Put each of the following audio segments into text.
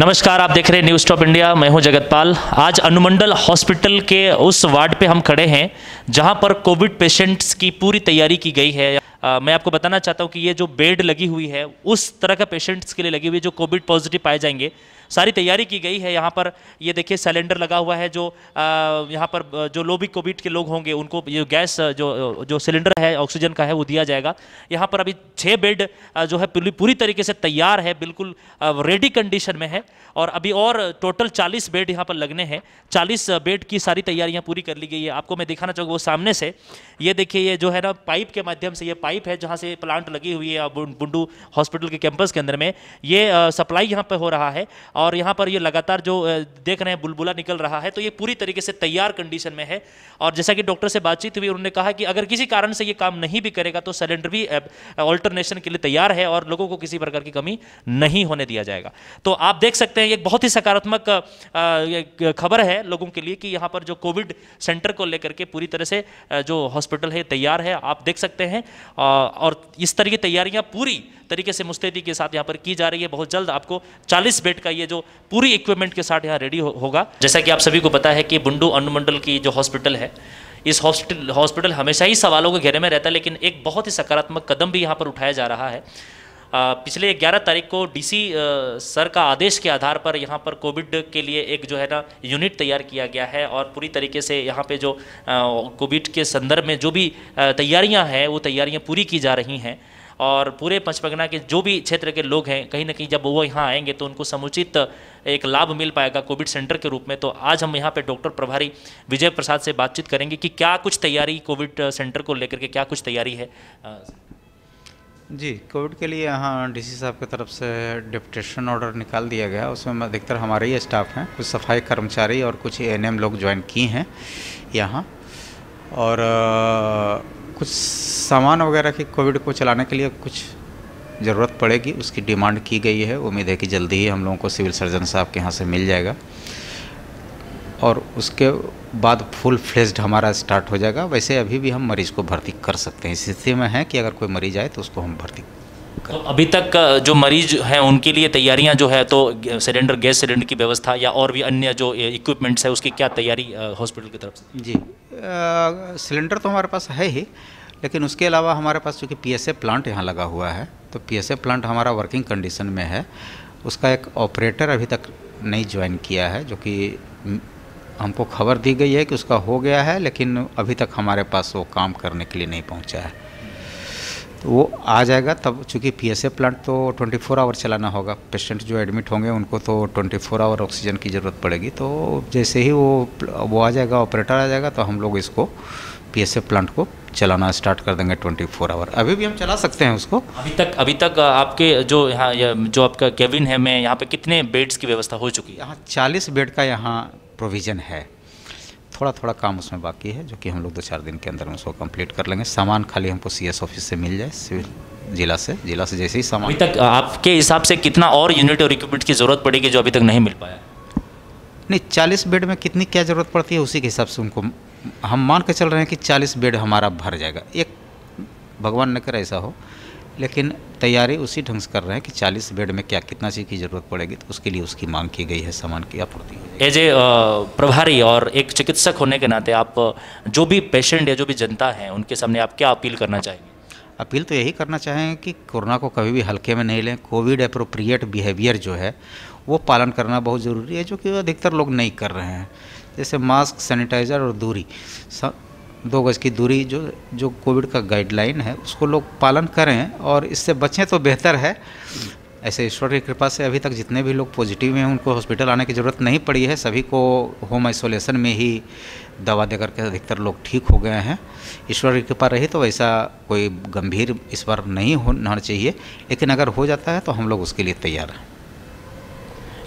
नमस्कार आप देख रहे हैं न्यूज टॉप इंडिया मैं हूं जगतपाल आज अनुमंडल हॉस्पिटल के उस वार्ड पे हम खड़े हैं जहां पर कोविड पेशेंट्स की पूरी तैयारी की गई है आ, मैं आपको बताना चाहता हूं कि ये जो बेड लगी हुई है उस तरह के पेशेंट्स के लिए लगी हुई है जो कोविड पॉजिटिव पाए जाएंगे सारी तैयारी की गई है यहाँ पर ये देखिए सिलेंडर लगा हुआ है जो यहाँ पर जो भी कोविड के लोग होंगे उनको ये गैस जो जो सिलेंडर है ऑक्सीजन का है वो दिया जाएगा यहाँ पर अभी छः बेड जो है पूरी पूरी तरीके से तैयार है बिल्कुल रेडी कंडीशन में है और अभी और टोटल चालीस बेड यहाँ पर लगने हैं चालीस बेड की सारी तैयारियाँ पूरी कर ली गई है आपको मैं दिखाना चाहूँगा वो सामने से ये देखिए ये जो है ना पाइप के माध्यम से ये पाइप है जहाँ से प्लांट लगी हुई है बुंडू हॉस्पिटल के कैंपस के अंदर में ये सप्लाई यहाँ पर हो रहा है और यहाँ पर ये लगातार जो देख रहे हैं बुलबुला निकल रहा है तो ये पूरी तरीके से तैयार कंडीशन में है और जैसा कि डॉक्टर से बातचीत हुई उन्होंने कहा कि अगर किसी कारण से ये काम नहीं भी करेगा तो सिलेंडर भी ऑल्टरनेशन के लिए तैयार है और लोगों को किसी प्रकार की कमी नहीं होने दिया जाएगा तो आप देख सकते हैं एक बहुत ही सकारात्मक खबर है लोगों के लिए कि यहाँ पर जो कोविड सेंटर को लेकर के पूरी तरह से जो हॉस्पिटल है तैयार है आप देख सकते हैं और इस तरह की तैयारियाँ पूरी तरीके से मुस्तैदी के साथ यहाँ पर की जा रही है बहुत जल्द आपको चालीस बेड का ये जो पूरी इक्विपमेंट के साथ यहाँ रेडी हो, होगा जैसा कि आप सभी को पता है कि बुंडू अनुमंडल की जो हॉस्पिटल है इस हॉस्पिटल हॉस्पिटल हमेशा ही सवालों के घेरे में रहता है लेकिन एक बहुत ही सकारात्मक कदम भी यहाँ पर उठाया जा रहा है आ, पिछले 11 तारीख को डीसी सर का आदेश के आधार पर यहाँ पर कोविड के लिए एक जो है ना यूनिट तैयार किया गया है और पूरी तरीके से यहाँ पे जो कोविड के संदर्भ में जो भी तैयारियाँ हैं वो तैयारियाँ पूरी की जा रही हैं और पूरे पंचपगना के जो भी क्षेत्र के लोग हैं कहीं ना कहीं जब वो यहाँ आएंगे तो उनको समुचित एक लाभ मिल पाएगा कोविड सेंटर के रूप में तो आज हम यहाँ पे डॉक्टर प्रभारी विजय प्रसाद से बातचीत करेंगे कि क्या कुछ तैयारी कोविड सेंटर को लेकर के क्या कुछ तैयारी है जी कोविड के लिए यहाँ डी साहब की तरफ से डिप्टेशन ऑर्डर निकाल दिया गया उसमें अधिकतर हमारे ही स्टाफ हैं कुछ सफाई कर्मचारी और कुछ ए लोग ज्वाइन किए हैं यहाँ और कुछ सामान वगैरह की कोविड को चलाने के लिए कुछ ज़रूरत पड़ेगी उसकी डिमांड की गई है उम्मीद है कि जल्दी ही हम लोगों को सिविल सर्जन साहब के यहाँ से मिल जाएगा और उसके बाद फुल फ्लेस्ड हमारा स्टार्ट हो जाएगा वैसे अभी भी हम मरीज़ को भर्ती कर सकते हैं स्थिति में है कि अगर कोई मरीज़ आए तो उसको हम भर्ती तो अभी तक जो मरीज हैं उनके लिए तैयारियां जो है तो सिलेंडर गैस सिलेंडर की व्यवस्था या और भी अन्य जो इक्विपमेंट्स है उसकी क्या तैयारी हॉस्पिटल की तरफ से जी सिलेंडर तो हमारे पास है ही लेकिन उसके अलावा हमारे पास चूँकि पी प्लांट यहाँ लगा हुआ है तो पी प्लांट हमारा वर्किंग कंडीशन में है उसका एक ऑपरेटर अभी तक नहीं ज्वाइन किया है जो कि हमको खबर दी गई है कि उसका हो गया है लेकिन अभी तक हमारे पास वो काम करने के लिए नहीं पहुंचा है तो वो आ जाएगा तब चूँकि पी प्लांट तो 24 फोर आवर चलाना होगा पेशेंट जो एडमिट होंगे उनको तो 24 फोर आवर ऑक्सीजन की ज़रूरत पड़ेगी तो जैसे ही वो वो आ जाएगा ऑपरेटर आ जाएगा तो हम लोग इसको पीएसएफ प्लांट को चलाना स्टार्ट कर देंगे 24 आवर अभी भी हम चला सकते हैं उसको अभी तक अभी तक आपके जो यहाँ जो आपका केबिन है मैं यहाँ पे कितने बेड्स की व्यवस्था हो चुकी है यहाँ चालीस बेड का यहाँ प्रोविज़न है थोड़ा थोड़ा काम उसमें बाकी है जो कि हम लोग दो चार दिन के अंदर उसको कंप्लीट कर लेंगे सामान खाली हमको सी ऑफिस से मिल जाए सिविल जिला से जिला से जैसे ही सामान अभी तक आपके हिसाब से कितना और यूनिट और इक्विपमेंट की ज़रूरत पड़ेगी जो अभी तक नहीं मिल पाया नहीं चालीस बेड में कितनी क्या ज़रूरत पड़ती है उसी के हिसाब से उनको हम मान के चल रहे हैं कि 40 बेड हमारा भर जाएगा एक भगवान न कर ऐसा हो लेकिन तैयारी उसी ढंग से कर रहे हैं कि 40 बेड में क्या कितना चीज़ की ज़रूरत पड़ेगी तो उसके लिए उसकी मांग की गई है सामान की आपूर्ति एज ए प्रभारी और एक चिकित्सक होने के नाते आप जो भी पेशेंट या जो भी जनता है उनके सामने आप क्या अपील करना चाहेंगे अपील तो यही करना चाहेंगे कि कोरोना को कभी भी हल्के में नहीं लें कोविड अप्रोप्रिएट बिहेवियर जो है वो पालन करना बहुत ज़रूरी है जो कि अधिकतर लोग नहीं कर रहे हैं जैसे मास्क सैनिटाइज़र और दूरी दो गज़ की दूरी जो जो कोविड का गाइडलाइन है उसको लोग पालन करें और इससे बचें तो बेहतर है ऐसे ईश्वर की कृपा से अभी तक जितने भी लोग पॉजिटिव हैं उनको हॉस्पिटल आने की ज़रूरत नहीं पड़ी है सभी को होम आइसोलेशन में ही दवा दे करके अधिकतर लोग ठीक हो गए हैं ईश्वर की कृपा रही तो वैसा कोई गंभीर इस बार नहीं होना चाहिए लेकिन अगर हो जाता है तो हम लोग उसके लिए तैयार हैं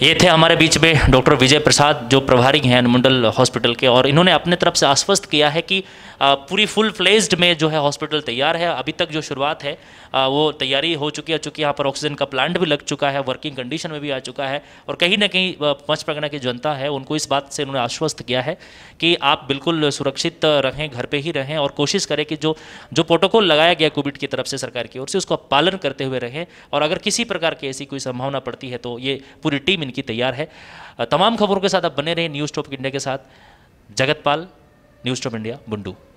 ये थे हमारे बीच में डॉक्टर विजय प्रसाद जो प्रभारी हैं अनुमंडल हॉस्पिटल के और इन्होंने अपने तरफ से आश्वस्त किया है कि पूरी फुल फ्लेज्ड में जो है हॉस्पिटल तैयार है अभी तक जो शुरुआत है वो तैयारी हो चुकी है चूँकि यहाँ पर ऑक्सीजन का प्लांट भी लग चुका है वर्किंग कंडीशन में भी आ चुका है और कहीं ना कहीं पंच परगना की जनता है उनको इस बात से उन्होंने आश्वस्त किया है कि आप बिल्कुल सुरक्षित रहें घर पर ही रहें और कोशिश करें कि जो जो प्रोटोकॉल लगाया गया कोविड की तरफ से सरकार की ओर से उसका पालन करते हुए रहें और अगर किसी प्रकार की ऐसी कोई संभावना पड़ती है तो ये पूरी टीम इनकी तैयार है तमाम खबरों के साथ आप बने रहें न्यूज़ टॉप इंडिया के साथ Jagatpal news top India Bundu